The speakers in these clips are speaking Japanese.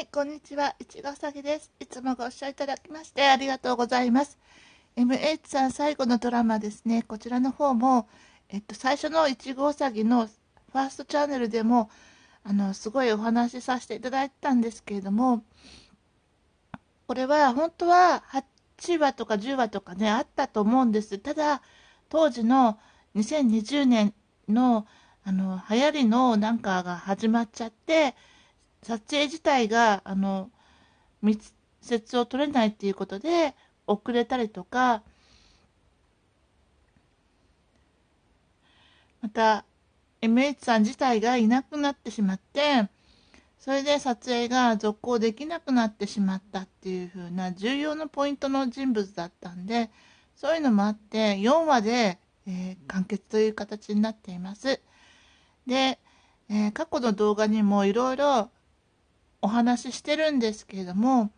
はい、こんにちは。いちごさぎです。いつもご視聴いただきましてありがとうございます。MH さん最後のドラマですね、こちらの方も、えっと、最初のいちごうさぎのファーストチャンネルでも、あの、すごいお話しさせていただいたんですけれども、これは本当は8話とか10話とかね、あったと思うんです。ただ、当時の2020年の、あの、流行りのなんかが始まっちゃって、撮影自体が、あの、密接を取れないっていうことで、遅れたりとか、また、MH さん自体がいなくなってしまって、それで撮影が続行できなくなってしまったっていう風な重要なポイントの人物だったんで、そういうのもあって、4話で、えー、完結という形になっています。で、えー、過去の動画にもいろいろお話ししてるんですけれども、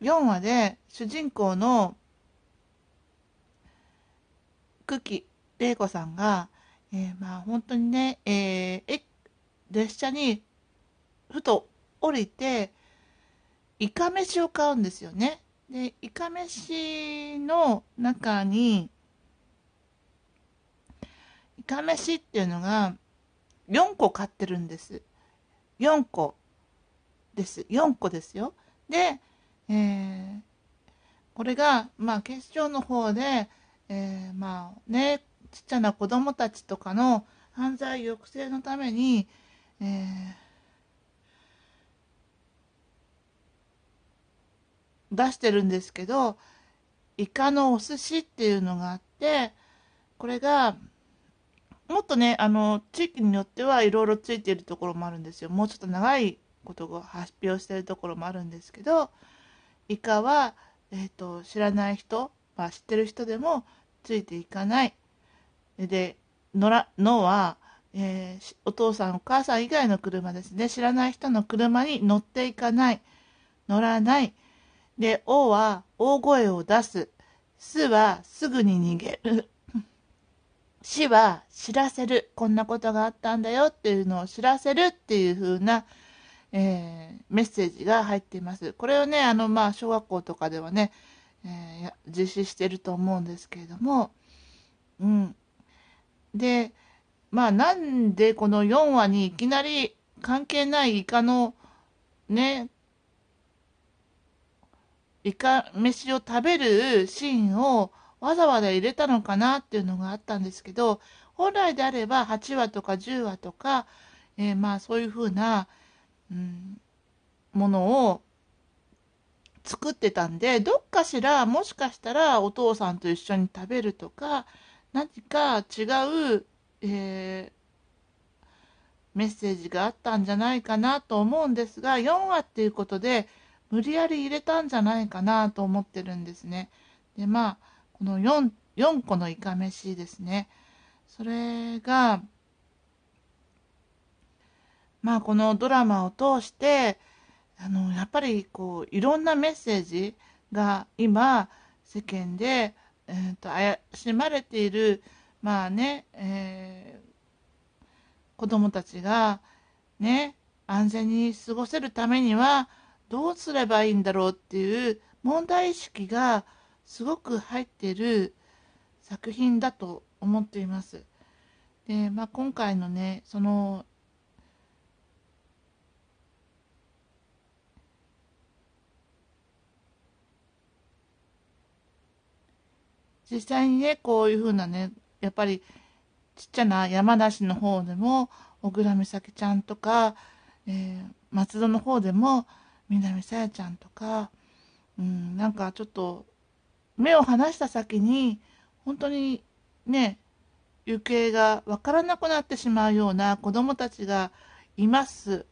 4話で主人公の久喜玲子さんが、えー、まあ本当にね、えー、列車にふと降りて、いかめしを買うんですよね。で、いかめしの中に、いかめしっていうのが4個買ってるんです。4個。です4個ですよで、えー、これが、まあ、決勝の方で、えー、まあねちっちゃな子供たちとかの犯罪抑制のために、えー、出してるんですけどイカのお寿司っていうのがあってこれがもっとねあの地域によってはいろいろついてるところもあるんですよもうちょっと長いことを発表してるところもあるんですけどイカは、えーと、知らない人、まあ、知ってる人でもついていかないでのらのは、えー、お父さんお母さん以外の車ですね知らない人の車に乗っていかない乗らないで「お」は大声を出す「す」はすぐに逃げる「し 」は知らせるこんなことがあったんだよっていうのを知らせるっていう風なえー、メッセージが入っています。これをね、あの、まあ、小学校とかではね、えー、実施してると思うんですけれども、うん。で、まあ、なんでこの4話にいきなり関係ないイカの、ね、イカ飯を食べるシーンをわざわざ入れたのかなっていうのがあったんですけど、本来であれば8話とか10話とか、えー、まあそういうふうな、うん、ものを作ってたんで、どっかしら、もしかしたらお父さんと一緒に食べるとか、何か違う、えー、メッセージがあったんじゃないかなと思うんですが、4話っていうことで、無理やり入れたんじゃないかなと思ってるんですね。で、まあ、この4、4個のいかめしですね。それが、まあこのドラマを通して、あの、やっぱりこう、いろんなメッセージが今、世間で、えー、と、怪しまれている、まあね、えー、子供たちが、ね、安全に過ごせるためには、どうすればいいんだろうっていう問題意識がすごく入っている作品だと思っています。で、まあ今回のね、その実際にね、こういう風なね、やっぱりちっちゃな山梨の方でも、小倉美咲ちゃんとか、えー、松戸の方でも、南沙耶ちゃんとか、うん、なんかちょっと、目を離した先に、本当にね、行方がわからなくなってしまうような子供たちがいます。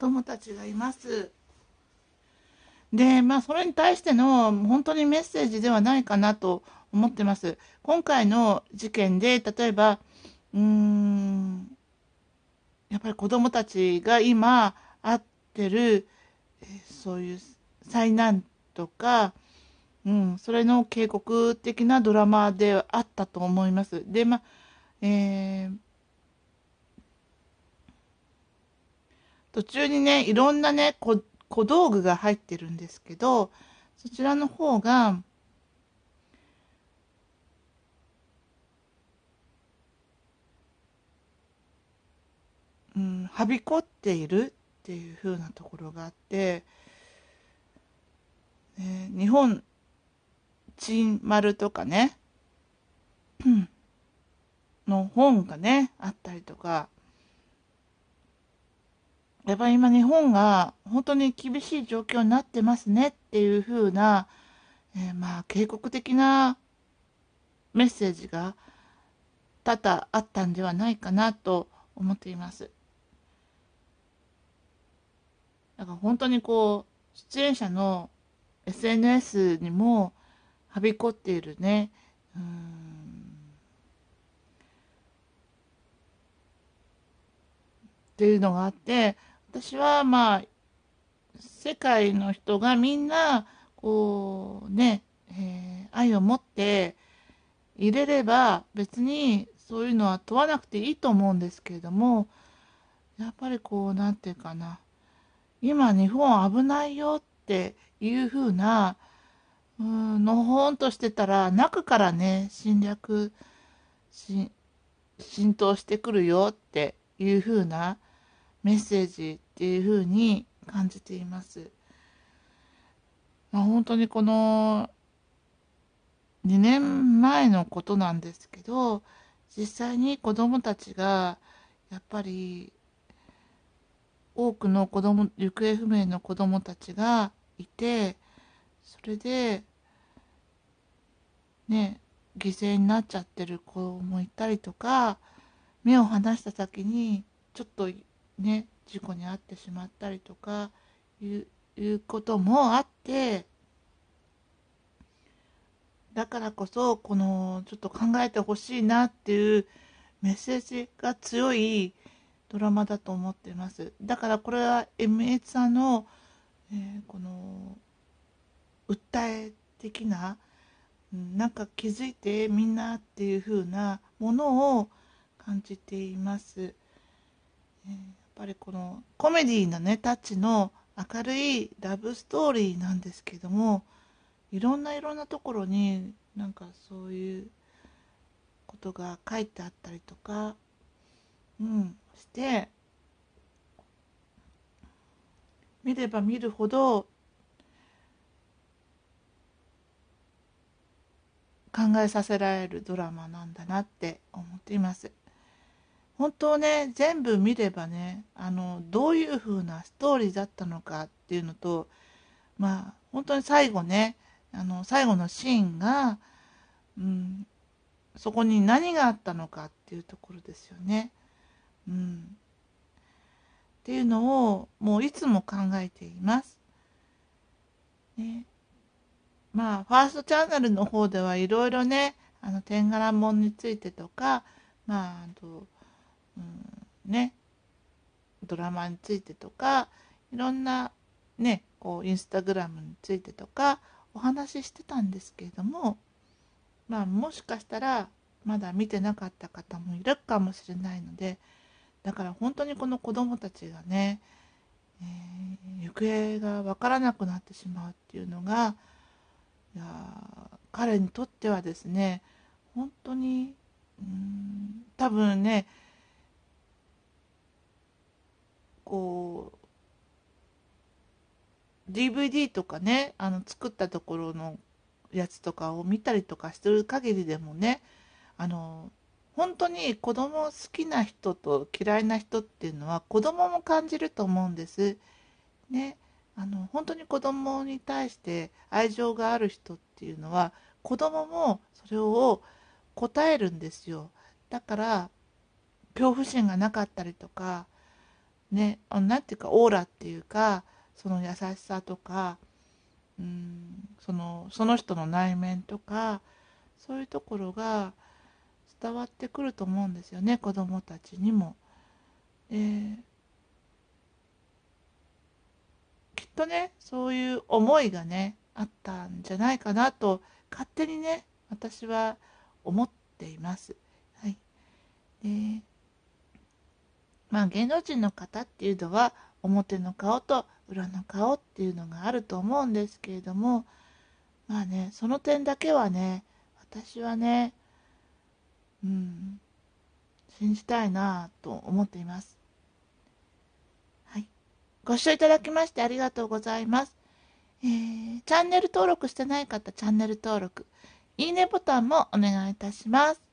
供達がいます。で、まあ、それに対しての本当にメッセージではないかなと思ってます。今回の事件で、例えば、うーん、やっぱり子供たちが今会ってる、そういう災難とか、うん、それの警告的なドラマであったと思います。で、まあ、えー途中にね、いろんなね、小道具が入ってるんですけど、そちらの方が、うん、はびこっているっていう風なところがあって、ね、日本、ちんとかね、の本がね、あったりとか、やっぱり今日本が本当に厳しい状況になってますねっていう風な、えー、まあ警告的なメッセージが多々あったんではないかなと思っています。だから本当にこう出演者の SNS にもはびこっているねうんっていうのがあって私はまあ世界の人がみんなこうね、えー、愛を持って入れれば別にそういうのは問わなくていいと思うんですけれどもやっぱりこう何て言うかな今日本危ないよっていう風なうんのほんとしてたら中からね侵略し浸透してくるよっていう風な。メッセージっていうふうに感じています。まあ、本当にこの2年前のことなんですけど実際に子どもたちがやっぱり多くの子供行方不明の子どもたちがいてそれでね犠牲になっちゃってる子もいたりとか目を離した先にちょっとね事故に遭ってしまったりとかいういうこともあってだからこそこのちょっと考えてほしいなっていうメッセージが強いドラマだと思ってますだからこれは MH さんの、えー、この訴え的ななんか気づいてみんなっていう風なものを感じています、えーぱりこのコメディーなねタッチの明るいラブストーリーなんですけどもいろんないろんなところになんかそういうことが書いてあったりとか、うん、して見れば見るほど考えさせられるドラマなんだなって思っています。本当ね全部見ればねあのどういう風なストーリーだったのかっていうのとまあ本当に最後ねあの最後のシーンが、うん、そこに何があったのかっていうところですよね。うん、っていうのをもういつも考えています。ね、まあファーストチャンネルの方ではいろいろねあの天柄門についてとかまああとね、ドラマについてとか、いろんなね、こう、インスタグラムについてとか、お話ししてたんですけれども、まあ、もしかしたら、まだ見てなかった方もいるかもしれないので、だから本当にこの子供たちがね、えー、行方がわからなくなってしまうっていうのが、いや彼にとってはですね、本当に、うん、多分ね、こう DVD とかねあの作ったところのやつとかを見たりとかしてる限りでもねあの本当に子供好きな人と嫌いな人っていうのは子供も感じると思うんです。ね、あの本当に子供に対して愛情がある人っていうのは子供もそれを答えるんですよ。だから恐怖心がなかったりとかね、なんていうか、オーラっていうか、その優しさとか、うん、その、その人の内面とか、そういうところが伝わってくると思うんですよね、子供たちにも。えー、きっとね、そういう思いがね、あったんじゃないかなと、勝手にね、私は思っています。はい。まあ芸能人の方っていうのは表の顔と裏の顔っていうのがあると思うんですけれどもまあねその点だけはね私はねうん信じたいなぁと思っていますはいご視聴いただきましてありがとうございますえー、チャンネル登録してない方チャンネル登録いいねボタンもお願いいたします